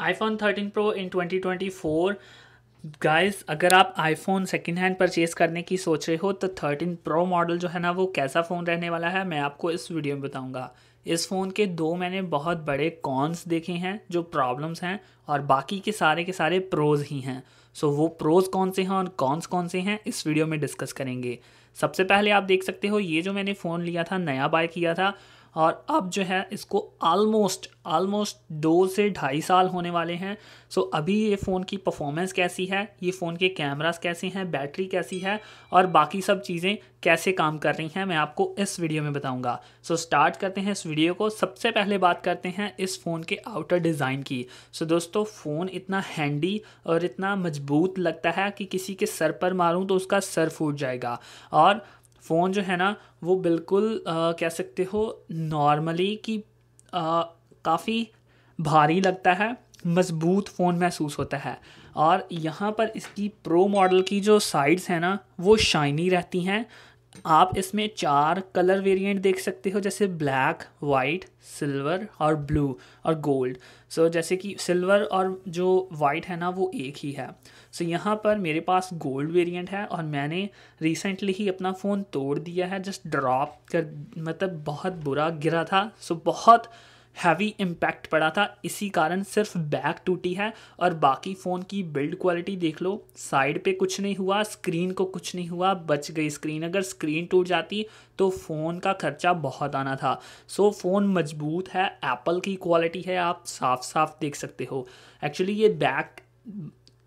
iPhone thirteen pro in twenty twenty four guys अगर आप iPhone second hand purchase करने की सोच रहे हो तो थर्टीन प्रो मॉडल जो है ना वो कैसा फ़ोन रहने वाला है मैं आपको इस वीडियो में बताऊंगा इस फ़ोन के दो मैंने बहुत बड़े कॉन्स देखे हैं जो प्रॉब्लम्स हैं और बाकी के सारे के सारे प्रोज़ ही हैं सो वो प्रोज़ कौन से हैं और कॉन्स कौन से हैं इस वीडियो में डिस्कस करेंगे सबसे पहले आप देख सकते हो ये जो मैंने फ़ोन लिया था नया बाय किया था और अब जो है इसको आलमोस्ट आलमोस्ट दो से ढाई साल होने वाले हैं सो so, अभी ये फ़ोन की परफॉर्मेंस कैसी है ये फ़ोन के कैमरास कैसे हैं बैटरी कैसी है और बाकी सब चीज़ें कैसे काम कर रही हैं मैं आपको इस वीडियो में बताऊंगा सो so, स्टार्ट करते हैं इस वीडियो को सबसे पहले बात करते हैं इस फ़ोन के आउटर डिज़ाइन की सो so, दोस्तों फ़ोन इतना हैंडी और इतना मजबूत लगता है कि किसी के सर पर मारूँ तो उसका सर फूट जाएगा और फ़ोन जो है ना वो बिल्कुल आ, कह सकते हो नॉर्मली कि काफ़ी भारी लगता है मज़बूत फ़ोन महसूस होता है और यहाँ पर इसकी प्रो मॉडल की जो साइड्स हैं ना वो शाइनी रहती हैं आप इसमें चार कलर वेरिएंट देख सकते हो जैसे ब्लैक वाइट सिल्वर और ब्लू और गोल्ड सो so, जैसे कि सिल्वर और जो वाइट है ना वो एक ही है सो so, यहाँ पर मेरे पास गोल्ड वेरिएंट है और मैंने रिसेंटली ही अपना फ़ोन तोड़ दिया है जस्ट ड्रॉप कर मतलब बहुत बुरा गिरा था सो so, बहुत हैवी इम्पैक्ट पड़ा था इसी कारण सिर्फ बैक टूटी है और बाकी फ़ोन की बिल्ड क्वालिटी देख लो साइड पे कुछ नहीं हुआ स्क्रीन को कुछ नहीं हुआ बच गई स्क्रीन अगर स्क्रीन टूट जाती तो फ़ोन का खर्चा बहुत आना था सो फ़ोन मजबूत है एप्पल की क्वालिटी है आप साफ साफ देख सकते हो एक्चुअली ये बैक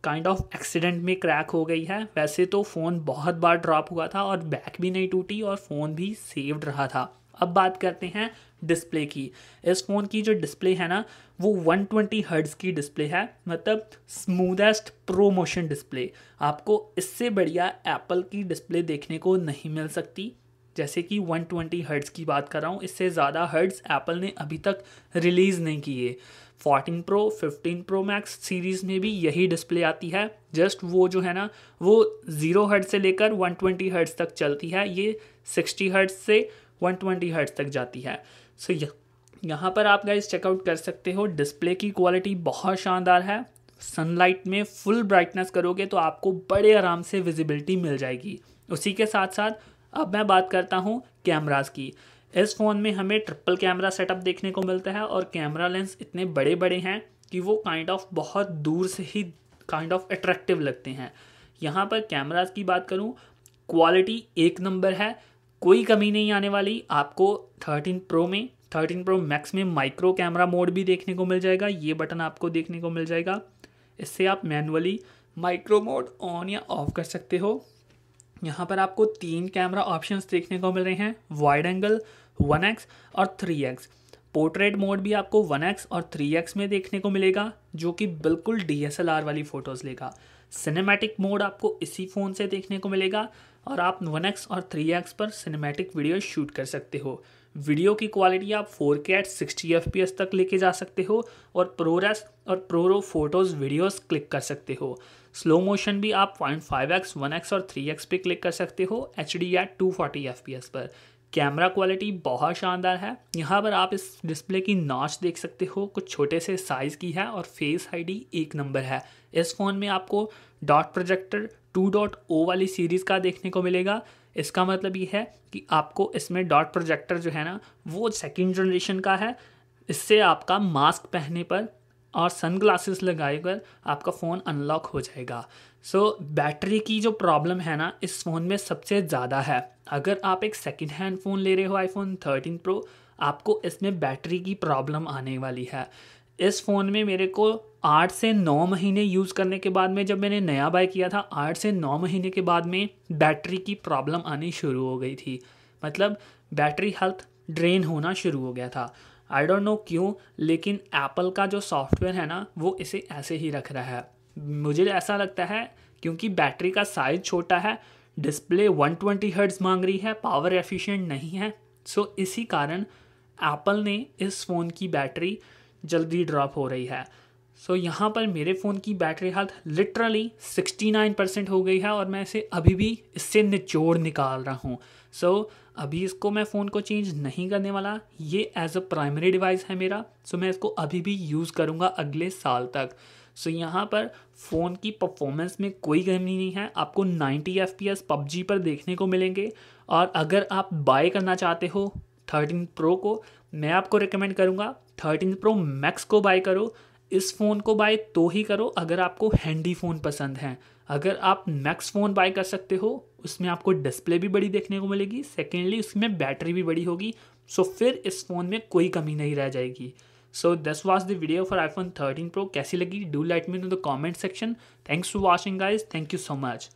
काइंड ऑफ एक्सीडेंट में क्रैक हो गई है वैसे तो फ़ोन बहुत बार ड्रॉप हुआ था और बैक भी नहीं टूटी और फ़ोन भी सेव्ड रहा था अब बात करते हैं डिस्प्ले की इस फ़ोन की जो डिस्प्ले है ना वो 120 ट्वेंटी हर्ट्स की डिस्प्ले है मतलब स्मूदेस्ट प्रो मोशन डिस्प्ले आपको इससे बढ़िया एप्पल की डिस्प्ले देखने को नहीं मिल सकती जैसे कि 120 ट्वेंटी हर्ट्स की बात कर रहा हूँ इससे ज़्यादा हर्ट्स एप्पल ने अभी तक रिलीज़ नहीं किए 14 प्रो 15 प्रो मैक्स सीरीज़ में भी यही डिस्प्ले आती है जस्ट वो जो है ना वो ज़ीरो हर्ट से लेकर 120 ट्वेंटी हर्ट्स तक चलती है ये 60 हर्ट्स से ट्वेंटी हर्ट्स तक जाती है सो so, यहाँ पर आप गाइज चेकआउट कर सकते हो डिस्प्ले की क्वालिटी बहुत शानदार है सनलाइट में फुल ब्राइटनेस करोगे तो आपको बड़े आराम से विजिबिलिटी मिल जाएगी उसी के साथ साथ अब मैं बात करता हूँ कैमराज की इस फ़ोन में हमें ट्रिपल कैमरा सेटअप देखने को मिलता है और कैमरा लेंस इतने बड़े बड़े हैं कि वो काइंड ऑफ बहुत दूर से ही काइंड ऑफ अट्रैक्टिव लगते हैं यहाँ पर कैमराज की बात करूँ क्वालिटी एक नंबर है कोई कमी नहीं आने वाली आपको 13 प्रो में 13 प्रो मैक्स में माइक्रो कैमरा मोड भी देखने को मिल जाएगा ये बटन आपको देखने को मिल जाएगा इससे आप मैनुअली माइक्रो मोड ऑन या ऑफ कर सकते हो यहाँ पर आपको तीन कैमरा ऑप्शंस देखने को मिल रहे हैं वाइड एंगल वन एक्स और थ्री एक्स पोर्ट्रेट मोड भी आपको वन एक्स और थ्री एक्स में देखने को मिलेगा जो कि बिल्कुल डी वाली फ़ोटोज़ लेगा सिनेमैटिक मोड आपको इसी फ़ोन से देखने को मिलेगा और आप वन एक्स और थ्री एक्स पर सिनेमैटिक वीडियो शूट कर सकते हो वीडियो की क्वालिटी आप four K at sixty F P S तक लेके जा सकते हो और प्रोरेस और प्रोरो फोटोज़ वीडियोस क्लिक कर सकते हो स्लो मोशन भी आप point five X one X और थ्री एक्स पे क्लिक कर सकते हो एच डी या two forty F P S पर कैमरा क्वालिटी बहुत शानदार है यहाँ पर आप इस डिस्प्ले की नॉच देख सकते हो कुछ छोटे से साइज़ की है और फेस आईडी एक नंबर है इस फ़ोन में आपको डॉट प्रोजेक्टर 2.0 वाली सीरीज़ का देखने को मिलेगा इसका मतलब ये है कि आपको इसमें डॉट प्रोजेक्टर जो है ना वो सेकेंड जनरेशन का है इससे आपका मास्क पहनने पर और सनग्लासेस कर आपका फ़ोन अनलॉक हो जाएगा सो so, बैटरी की जो प्रॉब्लम है ना इस फ़ोन में सबसे ज़्यादा है अगर आप एक सेकेंड हैंड फ़ोन ले रहे हो आईफोन थर्टीन प्रो आपको इसमें बैटरी की प्रॉब्लम आने वाली है इस फ़ोन में मेरे को आठ से नौ महीने यूज़ करने के बाद में जब मैंने नया बाय किया था आठ से नौ महीने के बाद में बैटरी की प्रॉब्लम आनी शुरू हो गई थी मतलब बैटरी हेल्थ ड्रेन होना शुरू हो गया था आई डोंट नो क्यों लेकिन एप्पल का जो सॉफ्टवेयर है ना वो इसे ऐसे ही रख रहा है मुझे ऐसा लगता है क्योंकि बैटरी का साइज छोटा है डिस्प्ले 120 ट्वेंटी हर्ड्स मांग रही है पावर एफिशिएंट नहीं है सो so, इसी कारण एप्पल ने इस फ़ोन की बैटरी जल्दी ड्रॉप हो रही है सो so, यहाँ पर मेरे फ़ोन की बैटरी हेल्थ लिटरली 69 परसेंट हो गई है और मैं इसे अभी भी इससे निचोड़ निकाल रहा हूँ सो so, अभी इसको मैं फ़ोन को चेंज नहीं करने वाला ये एज अ प्राइमरी डिवाइस है मेरा सो so मैं इसको अभी भी यूज़ करूँगा अगले साल तक सो so, यहाँ पर फ़ोन की परफॉर्मेंस में कोई कमी नहीं है आपको 90 एफ पी एस पबजी पर देखने को मिलेंगे और अगर आप बाय करना चाहते हो थर्टीन प्रो को मैं आपको रिकमेंड करूँगा थर्टीन प्रो मैक्स को बाय करो इस फ़ोन को बाय तो ही करो अगर आपको हैंडी फ़ोन पसंद हैं अगर आप मैक्स फ़ोन बाय कर सकते हो उसमें आपको डिस्प्ले भी बड़ी देखने को मिलेगी सेकेंडली उसमें बैटरी भी बड़ी होगी सो so, फिर इस फ़ोन में कोई कमी नहीं रह जाएगी so this was the video for iPhone thirteen pro कैसी लगी do let me in the comment section thanks for watching guys thank you so much